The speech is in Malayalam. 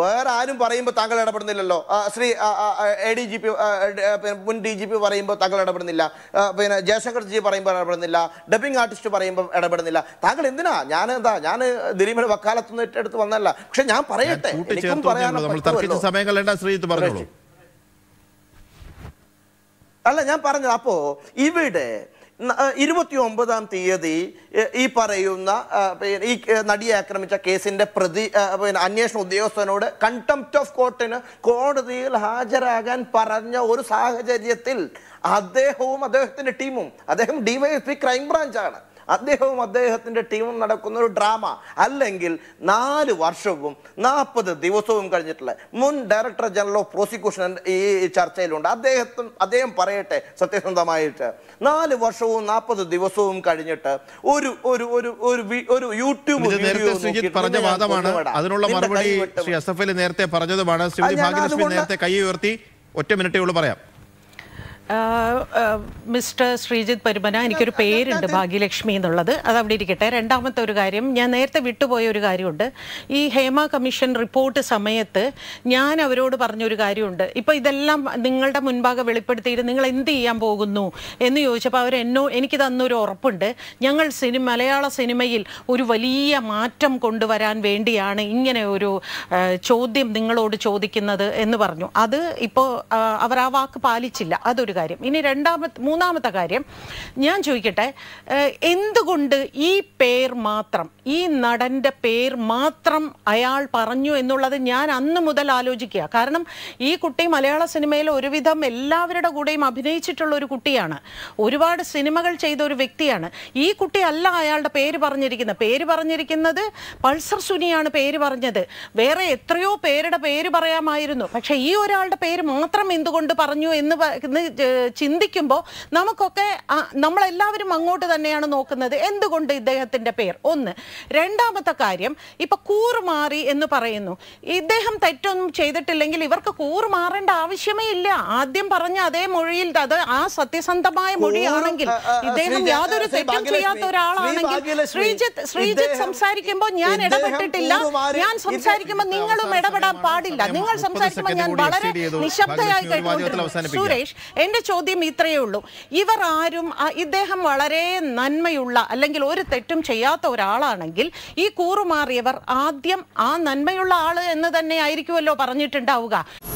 വേറെ ആരും പറയുമ്പോൾ താങ്കൾ ഇടപെടുന്നില്ലല്ലോ Shri A D G P മുൻ ഡി ജി പി പറയുമ്പോൾ താങ്കൾ ഇടപെടുന്നില്ല പിന്നെ ജയശങ്കർ ജി പറയുമ്പോൾ ഇടപെടുന്നില്ല ഡബിങ് ആർട്ടിസ്റ്റ് പറയുമ്പോൾ ഇടപെടുന്നില്ല താങ്കൾ എന്തിനാ ഞാൻ എന്താ ഞാൻ ദിലീപിന്റെ വക്കാലത്ത് നിന്ന് എടുത്ത് വന്നല്ല പക്ഷെ ഞാൻ പറയട്ടെ അല്ല ഞാൻ പറഞ്ഞത് അപ്പോ ഇവിടെ ഇരുപത്തി ഒമ്പതാം തീയതി ഈ പറയുന്ന ഈ നടിയെ ആക്രമിച്ച കേസിന്റെ പ്രതി പിന്നെ അന്വേഷണ ഉദ്യോഗസ്ഥനോട് കണ്ടംപ്റ്റ് ഓഫ് കോർട്ടിന് കോടതിയിൽ ഹാജരാകാൻ പറഞ്ഞ ഒരു സാഹചര്യത്തിൽ അദ്ദേഹവും അദ്ദേഹത്തിന്റെ ടീമും അദ്ദേഹം ഡിവൈഎസ്പി ക്രൈംബ്രാഞ്ചാണ് അദ്ദേഹവും അദ്ദേഹത്തിൻ്റെ ടീമും നടക്കുന്ന ഒരു ഡ്രാമ അല്ലെങ്കിൽ നാല് വർഷവും നാൽപ്പത് ദിവസവും കഴിഞ്ഞിട്ടുള്ള മുൻ ഡയറക്ടർ ജനറൽ ഓഫ് പ്രോസിക്യൂഷൻ ഈ ചർച്ചയിലുണ്ട് അദ്ദേഹത്തും അദ്ദേഹം പറയട്ടെ സത്യസന്ധമായിട്ട് നാല് വർഷവും നാൽപ്പത് ദിവസവും കഴിഞ്ഞിട്ട് ഒരു ഒരു ഒരു ഒരു ഒരു യൂട്യൂബ് പറഞ്ഞ വാദമാണ് അതിനുള്ള മറുപടി ശ്രീ നേരത്തെ പറഞ്ഞതുമാണ് ശ്രീമതി ഭാഗ്യലക്ഷ്മി നേരത്തെ കൈ ഉയർത്തി ഒറ്റ മിനിറ്റേ ഉള്ളൂ പറയാം മിസ്റ്റർ ശ്രീജിത്ത് പരുമന എനിക്കൊരു പേരുണ്ട് ഭാഗ്യലക്ഷ്മി എന്നുള്ളത് അത് അവിടെ ഇരിക്കട്ടെ രണ്ടാമത്തെ ഒരു കാര്യം ഞാൻ നേരത്തെ വിട്ടുപോയ ഒരു കാര്യമുണ്ട് ഈ ഹേമ കമ്മീഷൻ റിപ്പോർട്ട് സമയത്ത് ഞാൻ അവരോട് പറഞ്ഞൊരു കാര്യമുണ്ട് ഇപ്പം ഇതെല്ലാം നിങ്ങളുടെ മുൻപാകെ വെളിപ്പെടുത്തിയിട്ട് നിങ്ങൾ എന്ത് ചെയ്യാൻ പോകുന്നു എന്ന് ചോദിച്ചപ്പോൾ അവർ എന്നോ എനിക്ക് തന്നൊരു ഉറപ്പുണ്ട് ഞങ്ങൾ സിനിമ മലയാള സിനിമയിൽ ഒരു വലിയ മാറ്റം കൊണ്ടുവരാൻ വേണ്ടിയാണ് ഇങ്ങനെ ഒരു ചോദ്യം നിങ്ങളോട് ചോദിക്കുന്നത് എന്ന് പറഞ്ഞു അത് ഇപ്പോൾ അവർ ആ വാക്ക് പാലിച്ചില്ല അതൊരു കാര്യം ഇനി രണ്ടാമത്തെ മൂന്നാമത്തെ കാര്യം ഞാൻ ചോദിക്കട്ടെ എന്തുകൊണ്ട് ഈ പേർ മാത്രം ഈ നടൻ്റെ പേർ മാത്രം അയാൾ പറഞ്ഞു എന്നുള്ളത് ഞാൻ അന്ന് മുതൽ ആലോചിക്കുക കാരണം ഈ കുട്ടി മലയാള സിനിമയിൽ ഒരുവിധം എല്ലാവരുടെ കൂടെയും അഭിനയിച്ചിട്ടുള്ള ഒരു കുട്ടിയാണ് ഒരുപാട് സിനിമകൾ ചെയ്ത ഒരു വ്യക്തിയാണ് ഈ കുട്ടി അല്ല അയാളുടെ പേര് പറഞ്ഞിരിക്കുന്നത് പേര് പറഞ്ഞിരിക്കുന്നത് പൾസർ സുനിയാണ് പേര് പറഞ്ഞത് വേറെ എത്രയോ പേരുടെ പേര് പറയാമായിരുന്നു പക്ഷേ ഈ ഒരാളുടെ പേര് മാത്രം എന്തുകൊണ്ട് പറഞ്ഞു എന്ന് ചിന്തിക്കുമ്പോൾ നമുക്കൊക്കെ നമ്മളെല്ലാവരും അങ്ങോട്ട് തന്നെയാണ് നോക്കുന്നത് എന്തുകൊണ്ട് ഇദ്ദേഹത്തിൻ്റെ പേർ ഒന്ന് രണ്ടാമത്തെ കാര്യം ഇപ്പം കൂറുമാറി എന്ന് പറയുന്നു ഇദ്ദേഹം തെറ്റൊന്നും ചെയ്തിട്ടില്ലെങ്കിൽ ഇവർക്ക് കൂറുമാറേണ്ട ആവശ്യമേ ഇല്ല ആദ്യം പറഞ്ഞ അതേ മൊഴിയിൽ അത് ആ സത്യസന്ധമായ മൊഴിയാണെങ്കിൽ ഇദ്ദേഹം യാതൊരു തെറ്റും ചെയ്യാത്ത ഒരാളാണെങ്കിൽ ശ്രീജിത്ത് ശ്രീജിത്ത് സംസാരിക്കുമ്പോൾ ഞാൻ ഇടപെട്ടിട്ടില്ല ഞാൻ സംസാരിക്കുമ്പോൾ നിങ്ങളും ഇടപെടാൻ പാടില്ല നിങ്ങൾ സംസാരിക്കുമ്പോൾ ഞാൻ വളരെ നിശബ്ദയായി കഴിഞ്ഞു സുരേഷ് എന്റെ എൻ്റെ ചോദ്യം ഇത്രയേ ഉള്ളൂ ഇവർ ആരും ഇദ്ദേഹം വളരെ നന്മയുള്ള അല്ലെങ്കിൽ ഒരു തെറ്റും ചെയ്യാത്ത ഒരാളാണെങ്കിൽ ഈ കൂറുമാറിയവർ ആദ്യം ആ നന്മയുള്ള ആള് എന്ന് തന്നെ ആയിരിക്കുമല്ലോ പറഞ്ഞിട്ടുണ്ടാവുക